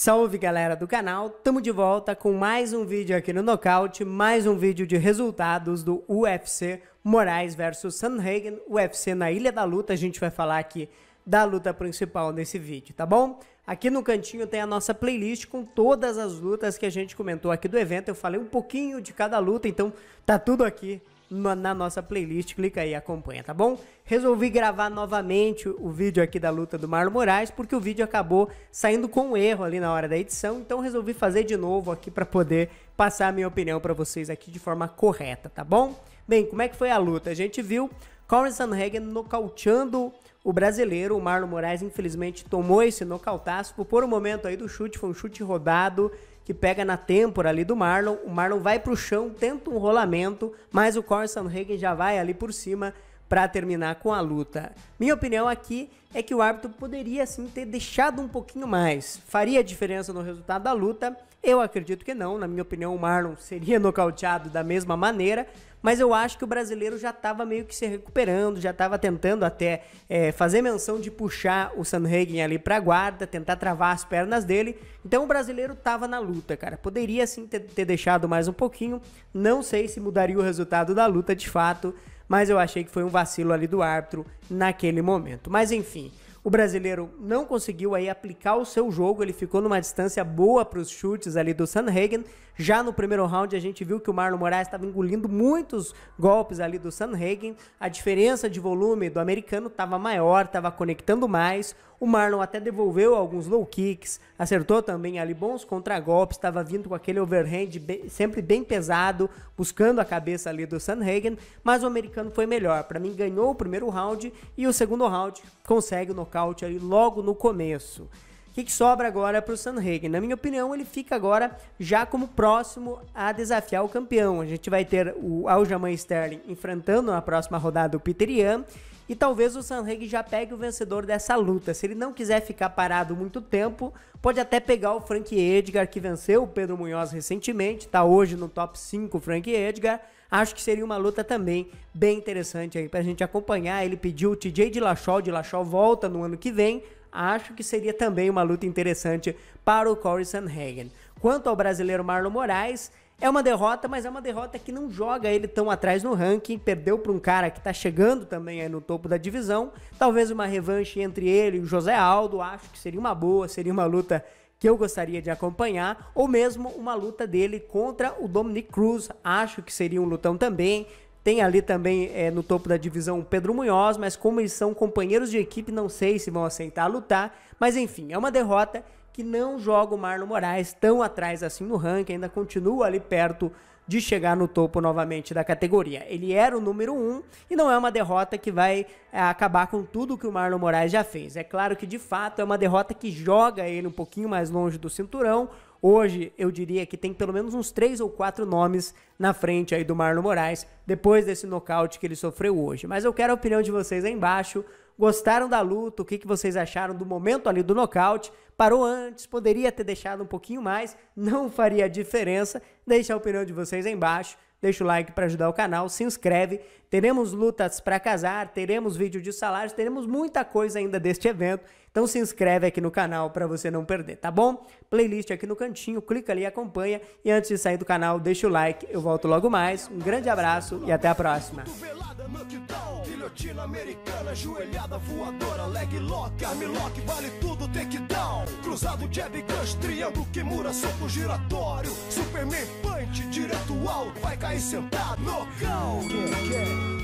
Salve galera do canal, tamo de volta com mais um vídeo aqui no Nocaute, mais um vídeo de resultados do UFC Moraes versus Sanhagen, UFC na Ilha da Luta, a gente vai falar aqui da luta principal nesse vídeo, tá bom? Aqui no cantinho tem a nossa playlist com todas as lutas que a gente comentou aqui do evento, eu falei um pouquinho de cada luta, então tá tudo aqui na nossa playlist. Clica aí e acompanha, tá bom? Resolvi gravar novamente o vídeo aqui da luta do Marlon Moraes, porque o vídeo acabou saindo com um erro ali na hora da edição, então resolvi fazer de novo aqui para poder passar a minha opinião para vocês aqui de forma correta, tá bom? Bem, como é que foi a luta? A gente viu Corey Sanhagen nocauteando o brasileiro. O Marlon Moraes, infelizmente, tomou esse nocautaço. Por um momento aí do chute, foi um chute rodado que pega na têmpora ali do Marlon. O Marlon vai para o chão, tenta um rolamento, mas o Corey Sanhagen já vai ali por cima para terminar com a luta. Minha opinião aqui é que o árbitro poderia sim ter deixado um pouquinho mais. Faria diferença no resultado da luta? Eu acredito que não. Na minha opinião, o Marlon seria nocauteado da mesma maneira, mas eu acho que o brasileiro já estava meio que se recuperando, já estava tentando até é, fazer menção de puxar o Sanhagen ali para a guarda, tentar travar as pernas dele. Então o brasileiro estava na luta, cara. Poderia sim ter, ter deixado mais um pouquinho. Não sei se mudaria o resultado da luta de fato mas eu achei que foi um vacilo ali do árbitro naquele momento. Mas enfim, o brasileiro não conseguiu aí aplicar o seu jogo, ele ficou numa distância boa para os chutes ali do Sanhagen. Já no primeiro round a gente viu que o Marlon Moraes estava engolindo muitos golpes ali do Sanhagen. A diferença de volume do americano estava maior, estava conectando mais. O Marlon até devolveu alguns low kicks, acertou também ali bons contragolpes, estava vindo com aquele overhand bem, sempre bem pesado, buscando a cabeça ali do Sanhagen, mas o americano foi melhor. Para mim, ganhou o primeiro round e o segundo round consegue o nocaute ali logo no começo. O que, que sobra agora para o Sanhagen? Na minha opinião, ele fica agora já como próximo a desafiar o campeão. A gente vai ter o Aljamain Sterling enfrentando na próxima rodada o Peter Ian e talvez o Sanreg já pegue o vencedor dessa luta. Se ele não quiser ficar parado muito tempo, pode até pegar o Frank Edgar, que venceu o Pedro Munhoz recentemente, está hoje no top 5 Frank Edgar. Acho que seria uma luta também bem interessante aí a gente acompanhar. Ele pediu o TJ de Lachol, de Lachol volta no ano que vem. Acho que seria também uma luta interessante para o Corey Sanhagen. Quanto ao brasileiro Marlon Moraes, é uma derrota, mas é uma derrota que não joga ele tão atrás no ranking. Perdeu para um cara que está chegando também aí no topo da divisão. Talvez uma revanche entre ele e o José Aldo, acho que seria uma boa, seria uma luta que eu gostaria de acompanhar, ou mesmo uma luta dele contra o Dominic Cruz, acho que seria um lutão também. Tem ali também é, no topo da divisão Pedro Munhoz, mas como eles são companheiros de equipe, não sei se vão aceitar lutar. Mas enfim, é uma derrota que não joga o Marlon Moraes tão atrás assim no ranking, ainda continua ali perto de chegar no topo novamente da categoria. Ele era o número um e não é uma derrota que vai é, acabar com tudo que o Marlon Moraes já fez. É claro que de fato é uma derrota que joga ele um pouquinho mais longe do cinturão, Hoje, eu diria que tem pelo menos uns três ou quatro nomes na frente aí do Marlon Moraes, depois desse nocaute que ele sofreu hoje. Mas eu quero a opinião de vocês aí embaixo. Gostaram da luta? O que, que vocês acharam do momento ali do nocaute? Parou antes? Poderia ter deixado um pouquinho mais? Não faria diferença? Deixa a opinião de vocês aí embaixo deixa o like para ajudar o canal, se inscreve. Teremos lutas para casar, teremos vídeo de salários, teremos muita coisa ainda deste evento. Então se inscreve aqui no canal para você não perder, tá bom? Playlist aqui no cantinho, clica ali, acompanha. E antes de sair do canal, deixa o like. Eu volto logo mais. Um grande abraço e até a próxima. americana, joelhada voadora, leg lock, arm lock, vale tudo, take down. Cruzado, jab, gancho, triângulo, kimura, soco giratório. Superman punch, direto alto, vai cair sentado, nocão.